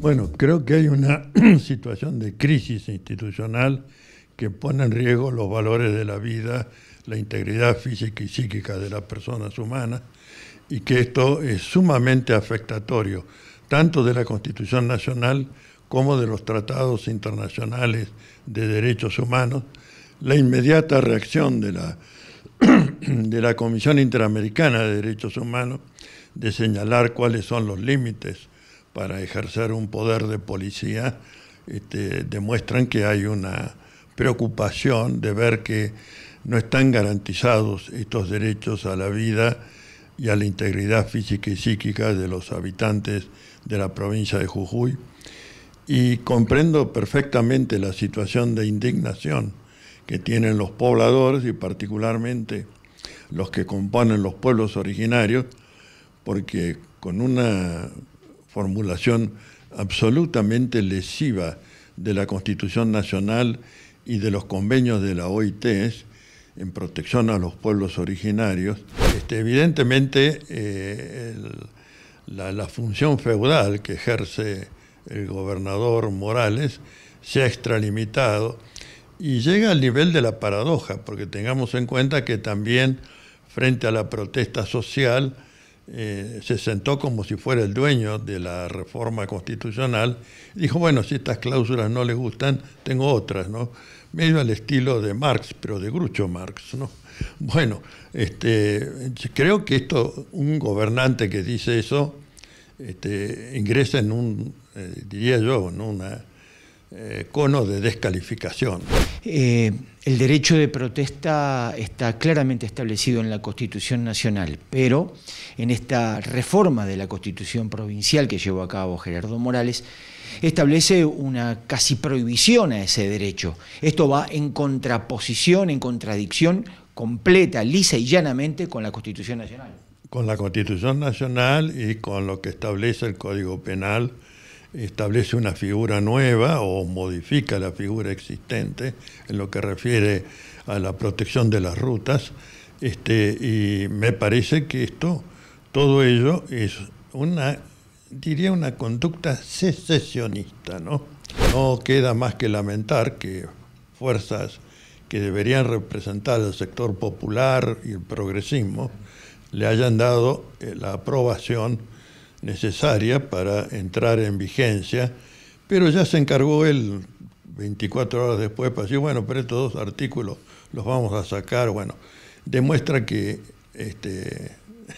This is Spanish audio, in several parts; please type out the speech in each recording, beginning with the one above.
Bueno, creo que hay una situación de crisis institucional que pone en riesgo los valores de la vida, la integridad física y psíquica de las personas humanas, y que esto es sumamente afectatorio, tanto de la Constitución Nacional como de los tratados internacionales de derechos humanos, la inmediata reacción de la, de la Comisión Interamericana de Derechos Humanos de señalar cuáles son los límites para ejercer un poder de policía este, demuestran que hay una preocupación de ver que no están garantizados estos derechos a la vida y a la integridad física y psíquica de los habitantes de la provincia de Jujuy. Y comprendo perfectamente la situación de indignación que tienen los pobladores y particularmente los que componen los pueblos originarios, porque con una formulación absolutamente lesiva de la Constitución Nacional y de los convenios de la OIT en protección a los pueblos originarios. Este, evidentemente, eh, la, la, función feudal que ejerce el gobernador Morales se ha extralimitado y llega al nivel de la paradoja, porque tengamos en cuenta que también frente a la protesta social, eh, se sentó como si fuera el dueño de la reforma constitucional, dijo, bueno, si estas cláusulas no les gustan, tengo otras, ¿no? Medio al estilo de Marx, pero de Grucho Marx, ¿no? Bueno, este, creo que esto, un gobernante que dice eso, este, ingresa en un, eh, diría yo, en una eh, cono de descalificación. Eh, el derecho de protesta está claramente establecido en la Constitución Nacional, pero en esta reforma de la Constitución Provincial que llevó a cabo Gerardo Morales, establece una casi prohibición a ese derecho. Esto va en contraposición, en contradicción completa, lisa y llanamente con la Constitución Nacional. Con la Constitución Nacional y con lo que establece el Código Penal establece una figura nueva o modifica la figura existente en lo que refiere a la protección de las rutas. Este, y me parece que esto, todo ello es una, diría una conducta secesionista, ¿no? No queda más que lamentar que fuerzas que deberían representar el sector popular y el progresismo le hayan dado eh, la aprobación necesaria para entrar en vigencia, pero ya se encargó él 24 horas después para decir, bueno, pero estos dos artículos los vamos a sacar, bueno, demuestra que este,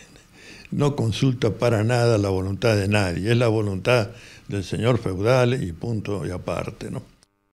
no consulta para nada la voluntad de nadie, es la voluntad del señor feudal y punto y aparte, ¿no?